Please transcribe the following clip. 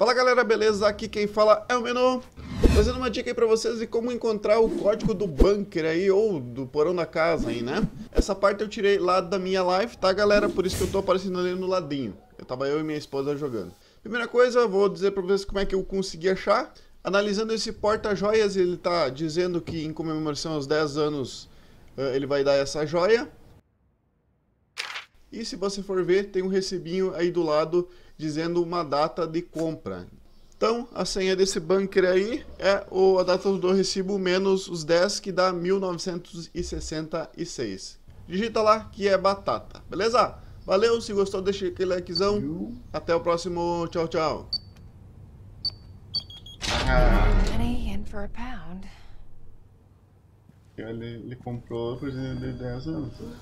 Fala galera, beleza? Aqui quem fala é o Menor. Trazendo uma dica aí pra vocês de como encontrar o código do bunker aí, ou do porão da casa aí, né? Essa parte eu tirei lá da minha live, tá galera? Por isso que eu tô aparecendo ali no ladinho. Eu tava eu e minha esposa jogando. Primeira coisa, vou dizer pra vocês como é que eu consegui achar. Analisando esse porta-joias, ele tá dizendo que em comemoração aos 10 anos eh, ele vai dar essa joia. E se você for ver, tem um recibinho aí do lado dizendo uma data de compra. Então, a senha desse bunker aí é o, a data do recibo menos os 10, que dá 1966. Digita lá que é batata, beleza? Valeu, se gostou deixa aquele likezão. Até o próximo, tchau, tchau. Ele, ele comprou por de 10 anos. Né?